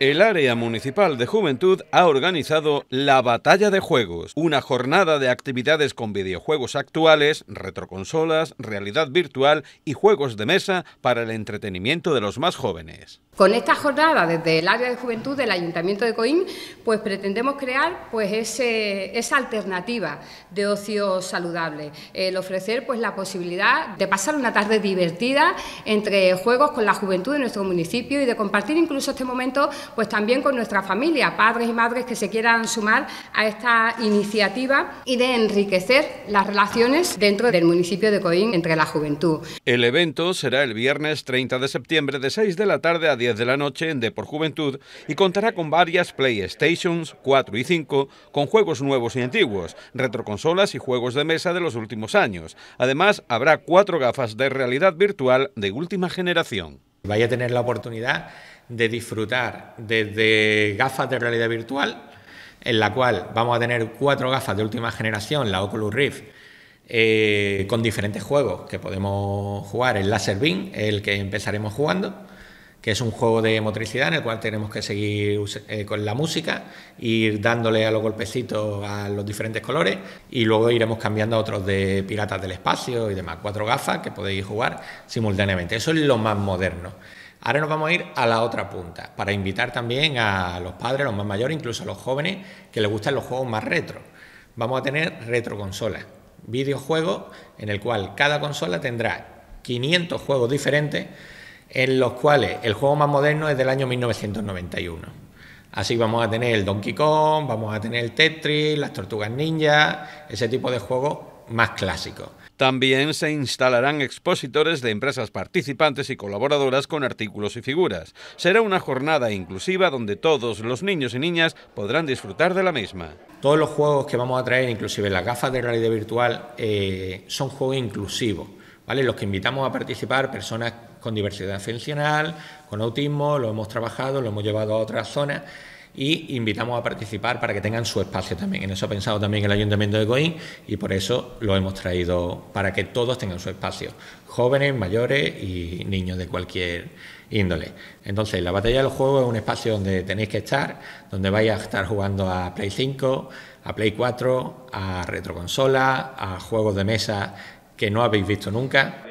El área municipal de juventud ha organizado la Batalla de Juegos, una jornada de actividades con videojuegos actuales, retroconsolas, realidad virtual y juegos de mesa para el entretenimiento de los más jóvenes. Con esta jornada desde el área de juventud del Ayuntamiento de Coín, pues pretendemos crear pues esa alternativa de ocio saludable, el ofrecer pues la posibilidad de pasar una tarde divertida entre juegos con la juventud de nuestro municipio y de compartir incluso este momento pues también con nuestra familia, padres y madres que se quieran sumar a esta iniciativa y de enriquecer las relaciones dentro del municipio de Coín entre la juventud. El evento será el viernes 30 de septiembre de 6 de la tarde a 10 de la noche en Depor Juventud y contará con varias PlayStations 4 y 5 con juegos nuevos y antiguos, retroconsolas y juegos de mesa de los últimos años. Además, habrá cuatro gafas de realidad virtual de última generación vaya a tener la oportunidad de disfrutar desde gafas de realidad virtual, en la cual vamos a tener cuatro gafas de última generación, la Oculus Rift, eh, con diferentes juegos que podemos jugar. El Laser Beam, el que empezaremos jugando que es un juego de motricidad en el cual tenemos que seguir eh, con la música, ir dándole a los golpecitos a los diferentes colores y luego iremos cambiando a otros de piratas del espacio y demás, cuatro gafas que podéis jugar simultáneamente. Eso es lo más moderno. Ahora nos vamos a ir a la otra punta, para invitar también a los padres, a los más mayores, incluso a los jóvenes que les gustan los juegos más retro. Vamos a tener retroconsolas, videojuegos en el cual cada consola tendrá 500 juegos diferentes en los cuales el juego más moderno es del año 1991. Así vamos a tener el Donkey Kong, vamos a tener el Tetris, las Tortugas Ninja, ese tipo de juegos más clásicos. También se instalarán expositores de empresas participantes y colaboradoras con artículos y figuras. Será una jornada inclusiva donde todos los niños y niñas podrán disfrutar de la misma. Todos los juegos que vamos a traer, inclusive las gafas de realidad virtual, eh, son juegos inclusivos. ¿vale? Los que invitamos a participar, personas con diversidad funcional, con autismo, lo hemos trabajado, lo hemos llevado a otras zonas y invitamos a participar para que tengan su espacio también. En eso ha pensado también el Ayuntamiento de Coín y por eso lo hemos traído para que todos tengan su espacio, jóvenes, mayores y niños de cualquier índole. Entonces, la batalla del juego es un espacio donde tenéis que estar, donde vais a estar jugando a Play 5, a Play 4, a retroconsola, a juegos de mesa que no habéis visto nunca.